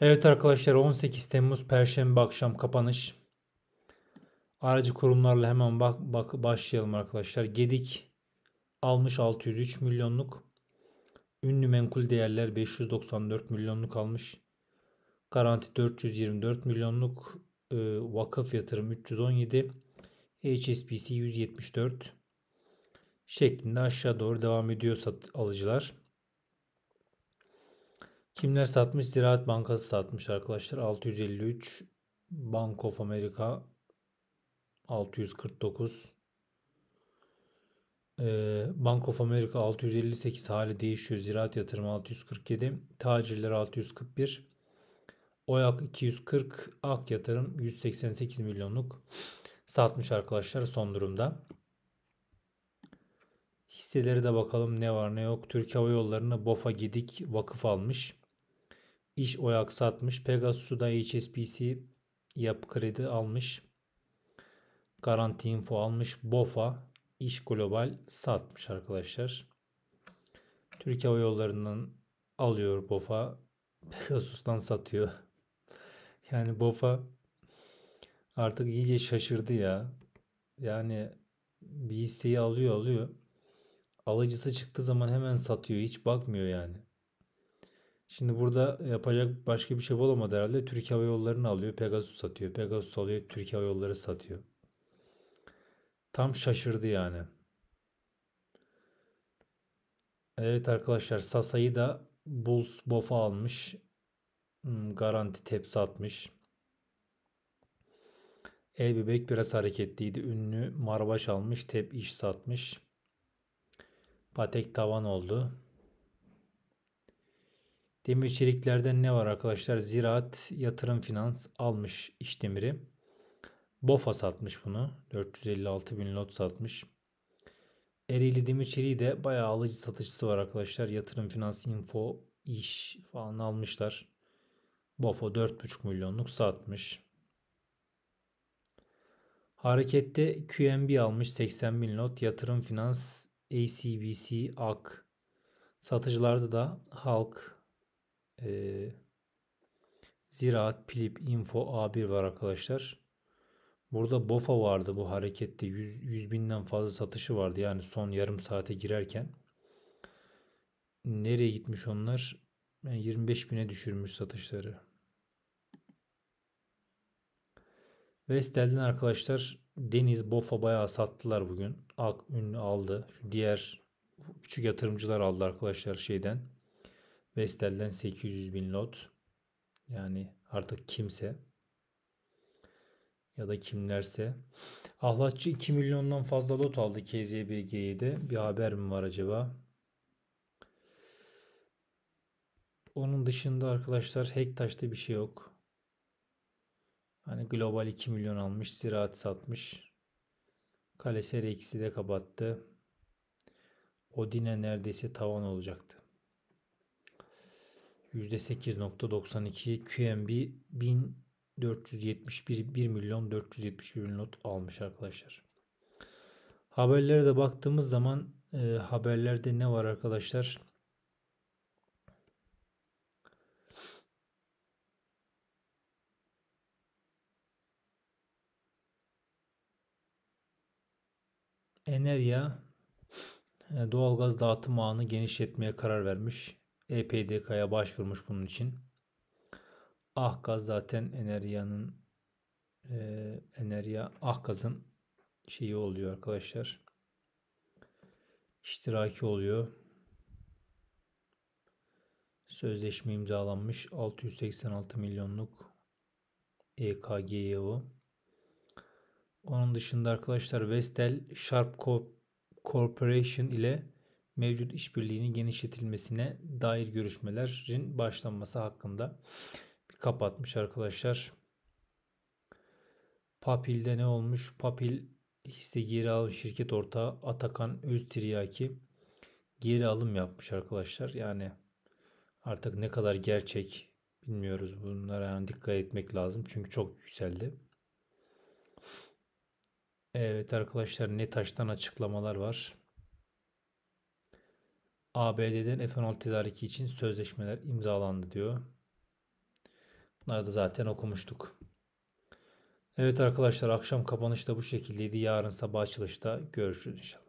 Evet arkadaşlar 18 Temmuz Perşembe akşam kapanış. Aracı kurumlarla hemen bak, bak başlayalım arkadaşlar. Gedik almış 603 milyonluk. Ünlü menkul değerler 594 milyonluk almış. Garanti 424 milyonluk. Ee, vakıf yatırım 317. HSBC 174 şeklinde aşağı doğru devam ediyor sat alıcılar. Kimler satmış? Ziraat Bankası satmış arkadaşlar. 653 Bank of America 649 ee, Bank of America 658 hali değişiyor. Ziraat yatırımı 647. Tacirler 641. Oyak 240. Ak yatırım 188 milyonluk satmış arkadaşlar son durumda. Hisseleri de bakalım ne var ne yok. Türkiye Hava Yolları'nı BOFA Gedik vakıf almış iş oyak satmış. Pegasus'u da HSBC yapı kredi almış. Garanti info almış. BOFA iş global satmış arkadaşlar. Türkiye Hava Yolları'ndan alıyor BOFA. Pegasus'tan satıyor. yani BOFA artık iyice şaşırdı ya. Yani bir hisseyi alıyor alıyor. Alıcısı çıktığı zaman hemen satıyor. Hiç bakmıyor yani. Şimdi burada e, yapacak başka bir şey olamadı herhalde. Türkiye Hava Yolları'nı alıyor. Pegasus satıyor. Pegasus alıyor. Türkiye Hava Yolları satıyor. Tam şaşırdı yani. Evet arkadaşlar Sasa'yı da Bulls Bof'a almış. Hmm, garanti tepsi atmış. El biraz hareketliydi. Ünlü Marbaş almış. Tep iş satmış. Patek tavan oldu. Demir çeliklerden ne var arkadaşlar? Ziraat yatırım finans almış iş demiri, Bofa satmış bunu. 456 bin lot satmış. Ereğli demir çeliği de bayağı alıcı satıcısı var arkadaşlar. Yatırım finans info iş falan almışlar. Bofa 4,5 milyonluk satmış. Harekette QMB almış 80 bin lot. Yatırım finans ACBC AK. Satıcılarda da Halk, e, Ziraat Pilip Info A1 var arkadaşlar. Burada BOFA vardı bu harekette. 100, 100 binden fazla satışı vardı. Yani son yarım saate girerken. Nereye gitmiş onlar? Yani 25 bine düşürmüş satışları. Vestel'den arkadaşlar Deniz Bofa bayağı sattılar bugün. Ak ünlü aldı. Şu diğer küçük yatırımcılar aldı arkadaşlar şeyden. Vestel'den 800 bin lot. Yani artık kimse ya da kimlerse. Ahlatçı 2 milyondan fazla lot aldı KZBG'de. Bir haber mi var acaba? Onun dışında arkadaşlar Hektaş'ta bir şey yok. Hani global 2 milyon almış. Ziraat satmış. kaleser eksi de kapattı. Odine neredeyse tavan olacaktı. %8.92 QNB 1471 1 milyon 471 bin not almış arkadaşlar. Haberlere de baktığımız zaman e, haberlerde ne var arkadaşlar? Enerya e, doğalgaz dağıtım ağını genişletmeye karar vermiş. EPDK'ya başvurmuş bunun için. Ahkaz zaten Enerya'nın e, Enerya Ahkaz'ın şeyi oluyor arkadaşlar. İştiraki oluyor. Sözleşme imzalanmış 686 milyonluk EKGYO. Onun dışında arkadaşlar Vestel Sharp Corporation ile mevcut işbirliğinin genişletilmesine dair görüşmelerin başlanması hakkında bir kapatmış arkadaşlar. Papil'de ne olmuş? Papil hisse geri alım şirket ortağı Atakan Öztiryaki geri alım yapmış arkadaşlar. Yani artık ne kadar gerçek bilmiyoruz. Bunlara yani dikkat etmek lazım. Çünkü çok yükseldi. Evet arkadaşlar ne taştan açıklamalar var. ABD'den F-16 tedariki için sözleşmeler imzalandı diyor. Bunları da zaten okumuştuk. Evet arkadaşlar akşam kapanışta bu şekildeydi. Yarın sabah açılışta görüşürüz inşallah.